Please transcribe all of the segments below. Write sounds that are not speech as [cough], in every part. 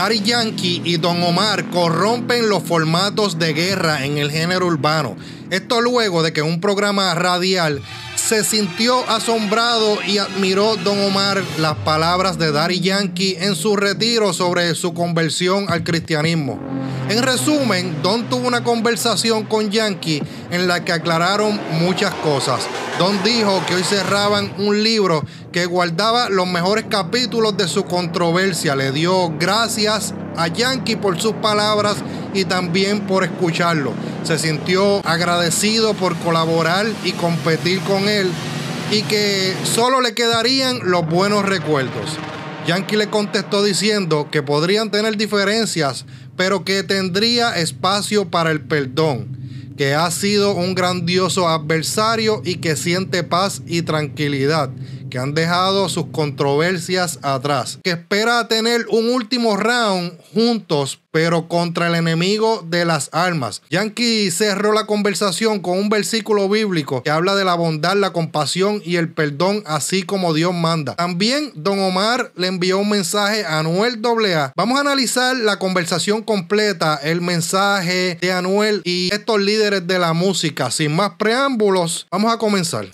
Daddy Yankee y Don Omar corrompen los formatos de guerra en el género urbano. Esto luego de que un programa radial se sintió asombrado y admiró Don Omar las palabras de Daddy Yankee en su retiro sobre su conversión al cristianismo. En resumen, Don tuvo una conversación con Yankee en la que aclararon muchas cosas. Don dijo que hoy cerraban un libro que guardaba los mejores capítulos de su controversia. Le dio gracias a Yankee por sus palabras y también por escucharlo se sintió agradecido por colaborar y competir con él y que solo le quedarían los buenos recuerdos. Yankee le contestó diciendo que podrían tener diferencias, pero que tendría espacio para el perdón, que ha sido un grandioso adversario y que siente paz y tranquilidad que han dejado sus controversias atrás, que espera tener un último round juntos, pero contra el enemigo de las armas. Yankee cerró la conversación con un versículo bíblico que habla de la bondad, la compasión y el perdón, así como Dios manda. También Don Omar le envió un mensaje a Anuel AA. Vamos a analizar la conversación completa, el mensaje de Anuel y estos líderes de la música. Sin más preámbulos, vamos a comenzar.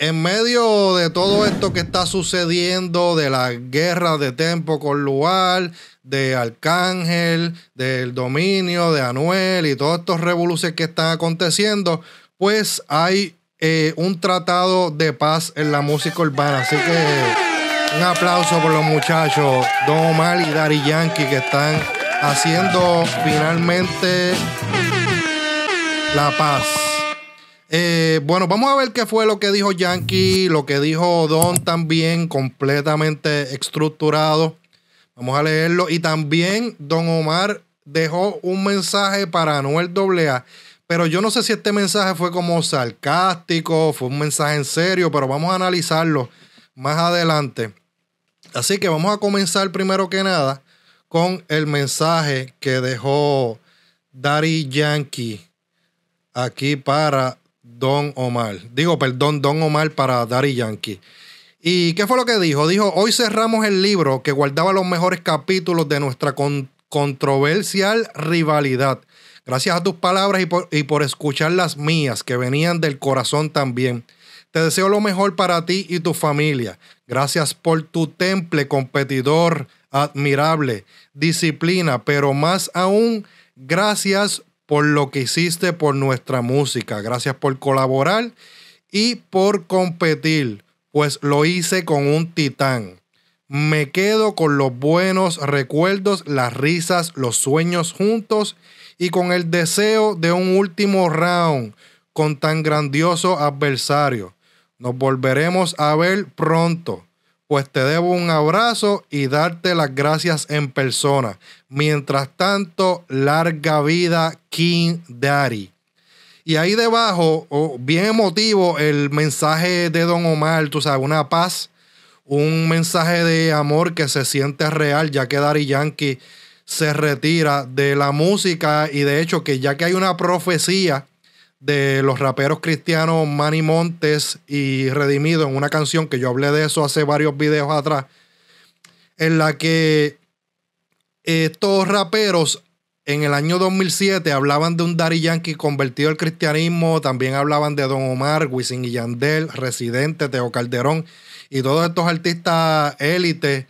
En medio de todo esto que está sucediendo, de la guerra de tempo con lugar, de Arcángel, del dominio de Anuel y todos estos revoluciones que están aconteciendo, pues hay eh, un tratado de paz en la música urbana. Así que un aplauso por los muchachos, Don Omar y Dari Yankee, que están haciendo finalmente la paz. Eh, bueno, vamos a ver qué fue lo que dijo Yankee, lo que dijo Don también, completamente estructurado. Vamos a leerlo. Y también Don Omar dejó un mensaje para Anuel AA. Pero yo no sé si este mensaje fue como sarcástico, fue un mensaje en serio, pero vamos a analizarlo más adelante. Así que vamos a comenzar primero que nada con el mensaje que dejó Daddy Yankee aquí para Don Omar. Digo, perdón, Don Omar para Daddy Yankee. ¿Y qué fue lo que dijo? Dijo, hoy cerramos el libro que guardaba los mejores capítulos de nuestra controversial rivalidad. Gracias a tus palabras y por, y por escuchar las mías, que venían del corazón también. Te deseo lo mejor para ti y tu familia. Gracias por tu temple, competidor, admirable, disciplina, pero más aún, gracias por lo que hiciste por nuestra música. Gracias por colaborar y por competir, pues lo hice con un titán. Me quedo con los buenos recuerdos, las risas, los sueños juntos y con el deseo de un último round con tan grandioso adversario. Nos volveremos a ver pronto pues te debo un abrazo y darte las gracias en persona. Mientras tanto, larga vida King Daddy. Y ahí debajo, oh, bien emotivo, el mensaje de Don Omar, tú sabes, una paz, un mensaje de amor que se siente real, ya que Daddy Yankee se retira de la música y de hecho que ya que hay una profecía de los raperos cristianos Manny Montes y Redimido en una canción que yo hablé de eso hace varios videos atrás, en la que estos raperos en el año 2007 hablaban de un Dari Yankee convertido al cristianismo, también hablaban de Don Omar, Wisin y Yandel, Residente, Teo Calderón y todos estos artistas élites.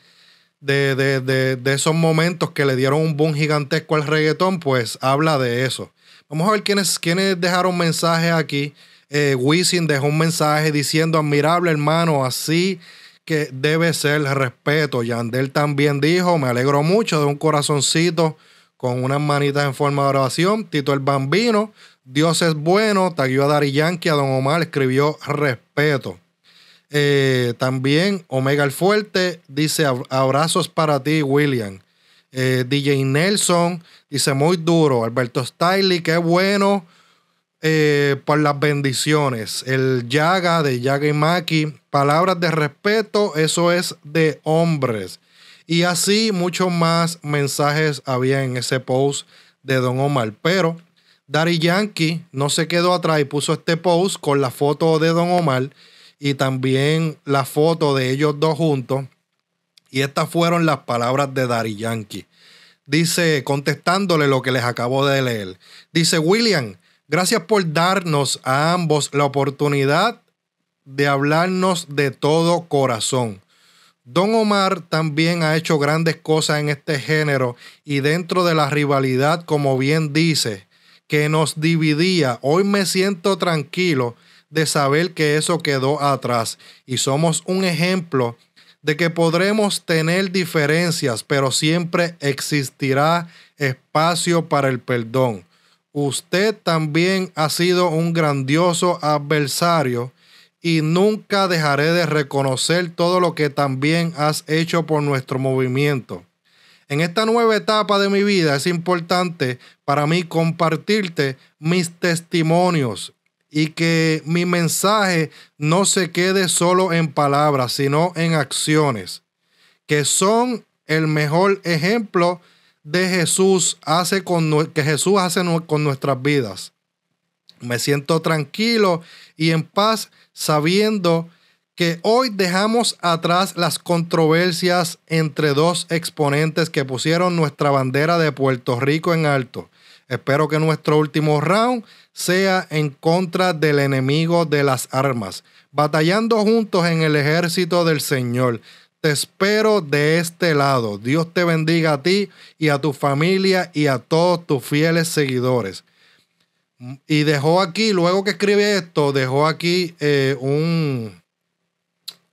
De, de, esos momentos que le dieron un boom gigantesco al reggaetón, pues habla de eso. Vamos a ver quiénes, quiénes dejaron mensajes aquí. Eh, Wisin dejó un mensaje diciendo, admirable hermano, así que debe ser respeto. Yandel también dijo, me alegro mucho de un corazoncito con unas manitas en forma de oración. Tito el Bambino, Dios es bueno, taguió a Dari Yankee, a Don Omar, escribió respeto. Eh, también Omega el Fuerte dice abrazos para ti, William. Eh, DJ Nelson dice muy duro. Alberto Stiley, qué bueno. Eh, por las bendiciones. El Yaga de Yaga y Maki. Palabras de respeto, eso es de hombres. Y así muchos más mensajes había en ese post de Don Omar. Pero Dari Yankee no se quedó atrás y puso este post con la foto de Don Omar y también la foto de ellos dos juntos. Y estas fueron las palabras de Dari Yankee. Dice, contestándole lo que les acabo de leer. Dice, William, gracias por darnos a ambos la oportunidad de hablarnos de todo corazón. Don Omar también ha hecho grandes cosas en este género y dentro de la rivalidad, como bien dice, que nos dividía, hoy me siento tranquilo de saber que eso quedó atrás y somos un ejemplo de que podremos tener diferencias, pero siempre existirá espacio para el perdón. Usted también ha sido un grandioso adversario y nunca dejaré de reconocer todo lo que también has hecho por nuestro movimiento. En esta nueva etapa de mi vida es importante para mí compartirte mis testimonios y que mi mensaje no se quede solo en palabras, sino en acciones, que son el mejor ejemplo de Jesús hace con, que Jesús hace con nuestras vidas. Me siento tranquilo y en paz sabiendo que hoy dejamos atrás las controversias entre dos exponentes que pusieron nuestra bandera de Puerto Rico en alto. Espero que nuestro último round sea en contra del enemigo de las armas, batallando juntos en el ejército del Señor. Te espero de este lado. Dios te bendiga a ti y a tu familia y a todos tus fieles seguidores. Y dejó aquí, luego que escribe esto, dejó aquí eh, un,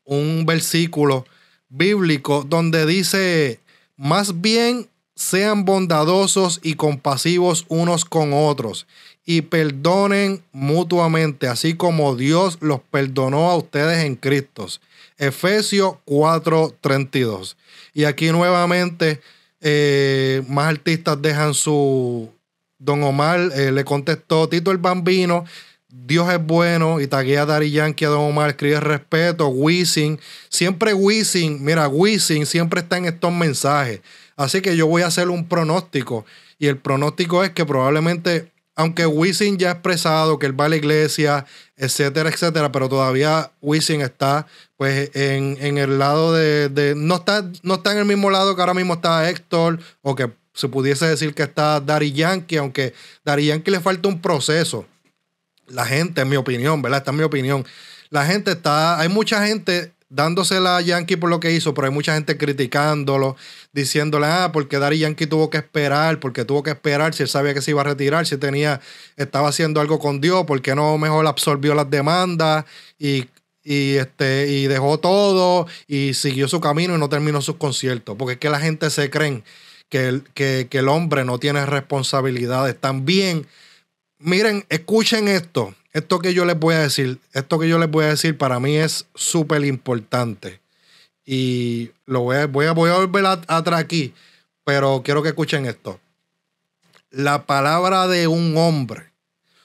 un versículo bíblico donde dice, más bien sean bondadosos y compasivos unos con otros y perdonen mutuamente, así como Dios los perdonó a ustedes en Cristo. Efesios 4:32. Y aquí nuevamente eh, más artistas dejan su... Don Omar eh, le contestó, Tito el Bambino, Dios es bueno y taguea a Dari Yankee, a Don Omar, escribe respeto, Wisin. Siempre Wisin, mira, Wisin siempre está en estos mensajes. Así que yo voy a hacer un pronóstico y el pronóstico es que probablemente aunque Wisin ya ha expresado que él va a la iglesia, etcétera, etcétera, pero todavía Wisin está pues en, el lado de, no, está, no está en el mismo lado que ahora mismo está Héctor o que se pudiese decir que está Dari Yankee, aunque Dari Yankee le falta un proceso. La gente, en mi opinión, ¿verdad? Esta es mi opinión. La gente está, hay mucha gente dándosela a Yankee por lo que hizo, pero hay mucha gente criticándolo, diciéndole, ah, porque Dari Yankee tuvo que esperar, porque tuvo que esperar si él sabía que se iba a retirar, si tenía, estaba haciendo algo con Dios, porque no mejor absorbió las demandas y, y, este, y dejó todo y siguió su camino y no terminó sus conciertos, porque es que la gente se cree que que, que el hombre no tiene responsabilidades. También, miren, escuchen esto, esto que yo les voy a decir, esto que yo les voy a decir para mí es súper importante. Y lo voy a, voy a, voy volver atrás aquí, pero quiero que escuchen esto. La palabra de un hombre.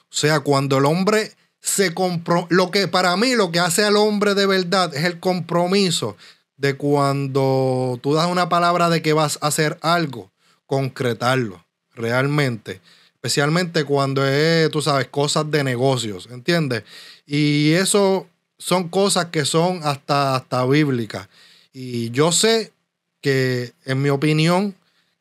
O sea, cuando el hombre se compró lo que para mí lo que hace al hombre de verdad es el compromiso de cuando tú das una palabra de que vas a hacer algo, concretarlo realmente especialmente cuando es, tú sabes, cosas de negocios, ¿entiendes? Y eso son cosas que son hasta, hasta bíblicas. Y yo sé que, en mi opinión,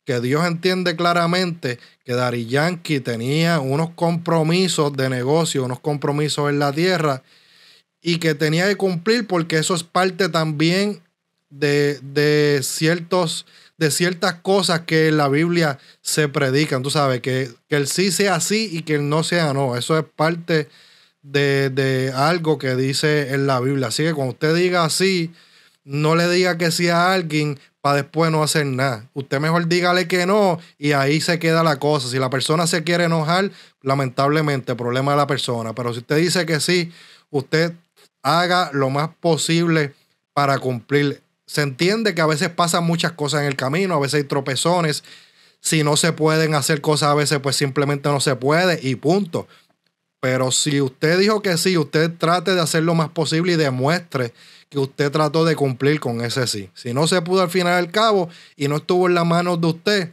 que Dios entiende claramente que Dari Yankee tenía unos compromisos de negocio, unos compromisos en la tierra y que tenía que cumplir porque eso es parte también de, de ciertos de ciertas cosas que en la Biblia se predican, tú sabes, que, el sí sea sí y que el no sea no. Eso es parte de, algo que dice en la Biblia. Así que cuando usted diga sí, no le diga que sí a alguien para después no hacer nada. Usted mejor dígale que no y ahí se queda la cosa. Si la persona se quiere enojar, lamentablemente, problema de la persona. Pero si usted dice que sí, usted haga lo más posible para cumplir se entiende que a veces pasan muchas cosas en el camino, a veces hay tropezones. Si no se pueden hacer cosas a veces, pues simplemente no se puede y punto. Pero si usted dijo que sí, usted trate de hacer lo más posible y demuestre que usted trató de cumplir con ese sí. Si no se pudo al final al cabo y no estuvo en las manos de usted,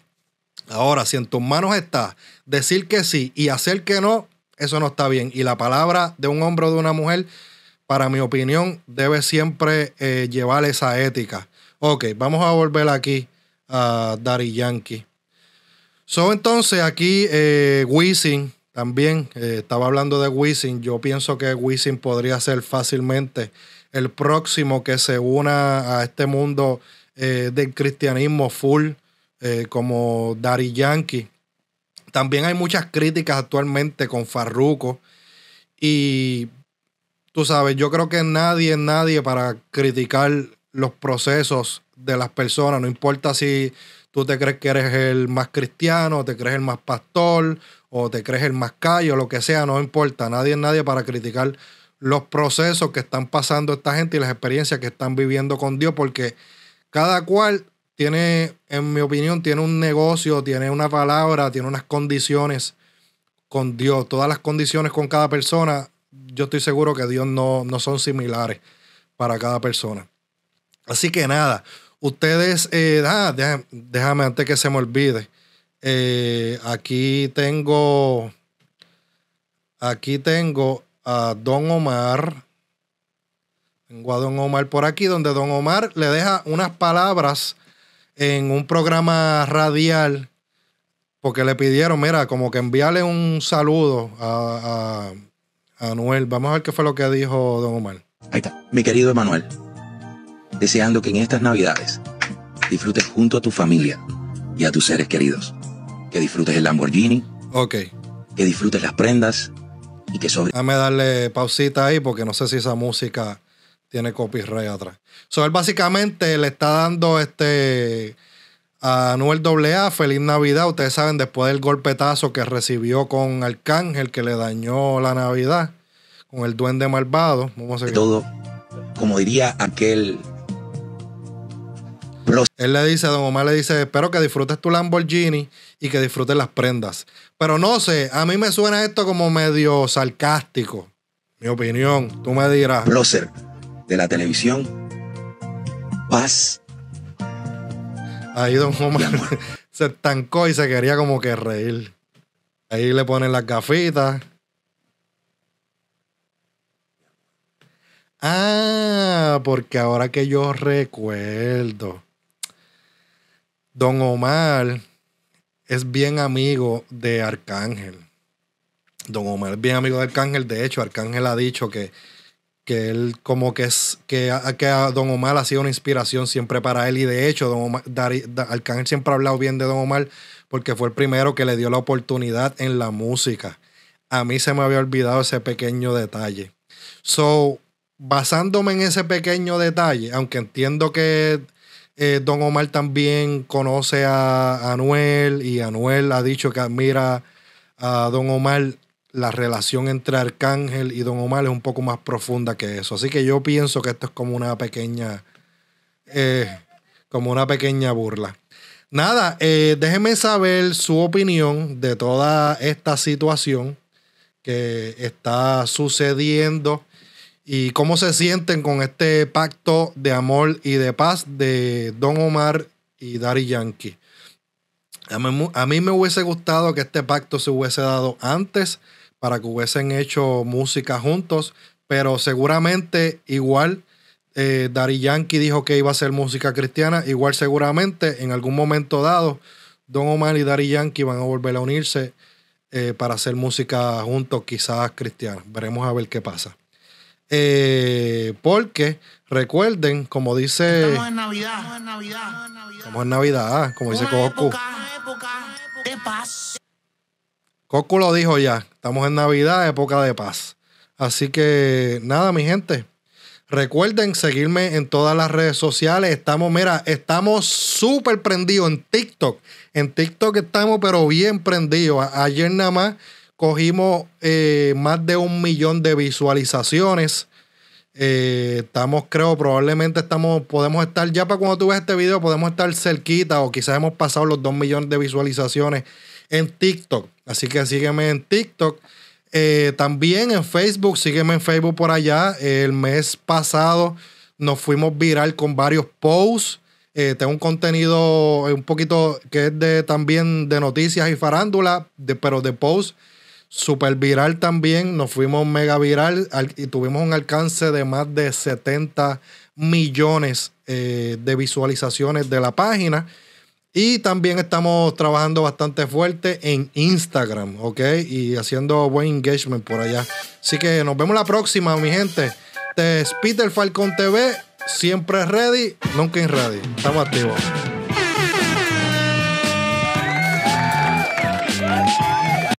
ahora si en tus manos está decir que sí y hacer que no, eso no está bien. Y la palabra de un hombre o de una mujer para mi opinión, debe siempre eh, llevar esa ética. Ok, vamos a volver aquí a Dari Yankee. So, entonces, aquí eh, también, eh, estaba hablando de Wisin, yo pienso que Wisin podría ser fácilmente el próximo que se una a este mundo eh, del cristianismo full, como Dari Yankee. También hay muchas críticas actualmente con Farruko y tú sabes, yo creo que nadie, nadie para criticar los procesos de las personas, no importa si tú te crees que eres el más cristiano, o te crees el más pastor, o te crees el más callo, lo que sea, no importa, nadie es nadie para criticar los procesos que están pasando esta gente y las experiencias que están viviendo con Dios, porque cada cual tiene, en mi opinión, tiene un negocio, tiene una palabra, tiene unas condiciones con Dios. Todas las condiciones con cada persona yo estoy seguro que Dios no, no son similares para cada persona. Así que nada, ustedes, eh, ah, déjame, antes que se me olvide, eh, aquí tengo, aquí tengo a Don Omar, tengo a Don Omar por aquí, donde Don Omar le deja unas palabras en un programa radial, porque le pidieron, mira, como que enviarle un saludo a, Anuel. Vamos a ver qué fue lo que dijo Don Omar. Ahí está. Mi querido Emanuel, deseando que en estas Navidades disfrutes junto a tu familia y a tus seres queridos. Que disfrutes el Lamborghini. Ok. Que disfrutes las prendas y que sobre. Dame darle pausita ahí porque no sé si esa música tiene copyright atrás. So, él básicamente le está dando este a Anuel AA, feliz Navidad. Ustedes saben, después del golpetazo que recibió con Arcángel, que le dañó la Navidad, con el duende malvado. Todo, como diría aquel. Él le dice, Don Omar le dice, espero que disfrutes tu Lamborghini y que disfrutes las prendas. Pero no sé, a mí me suena esto como medio sarcástico. Mi opinión, tú me dirás. Blosser de la televisión. Paz Ahí Don Omar [laughs] se estancó y se quería como que reír. Ahí le ponen las gafitas. Ah, porque ahora que yo recuerdo, Don Omar es bien amigo de Arcángel. Don Omar es bien amigo de Arcángel. De hecho, Arcángel ha dicho que que él como que es que, que a Don Omar ha sido una inspiración siempre para él y de hecho Don Omar, siempre ha hablado bien de Don Omar porque fue el primero que le dio la oportunidad en la música. A mí se me había olvidado ese pequeño detalle. So, basándome en ese pequeño detalle, aunque entiendo que eh, Don Omar también conoce a Anuel y Anuel ha dicho que admira a Don Omar, la relación entre Arcángel y Don Omar es un poco más profunda que eso. Así que yo pienso que esto es como una pequeña, eh, como una pequeña burla. Nada, eh, déjenme saber su opinión de toda esta situación que está sucediendo y cómo se sienten con este pacto de amor y de paz de Don Omar y Dari Yankee. a mí me hubiese gustado que este pacto se hubiese dado antes para que hubiesen hecho música juntos, pero seguramente igual eh, Dari Yankee dijo que iba a hacer música cristiana, igual seguramente en algún momento dado Don Omar y Dari Yankee van a volver a unirse eh, para hacer música juntos, quizás cristiana. Veremos a ver qué pasa. Eh, porque recuerden, como dice. Estamos en Navidad. Estamos en Navidad. como dice Coco. Coco lo dijo ya, estamos en Navidad, época de paz. Así que nada, mi gente. Recuerden seguirme en todas las redes sociales. Estamos, mira, estamos súper prendidos en TikTok. En TikTok estamos, pero bien prendidos. Ayer nada más cogimos eh, más de un millón de visualizaciones. Eh, estamos, creo, probablemente estamos, podemos estar, ya para cuando tú ves este video, podemos estar cerquita o quizás hemos pasado los dos millones de visualizaciones en TikTok. Así que sígueme en TikTok. Eh, también en Facebook, sígueme en Facebook por allá. El mes pasado nos fuimos viral con varios posts. Eh, tengo un contenido eh, un poquito que es de también de noticias y farándula, de, pero de posts super viral también. Nos fuimos mega viral y tuvimos un alcance de más de 70 millones de visualizaciones de la página. Y también estamos trabajando bastante fuerte en Instagram, ¿ok? Y haciendo buen engagement por allá. Así que nos vemos la próxima, mi gente. Este es Peter Falcon TV, siempre ready, nunca en ready. Estamos activos.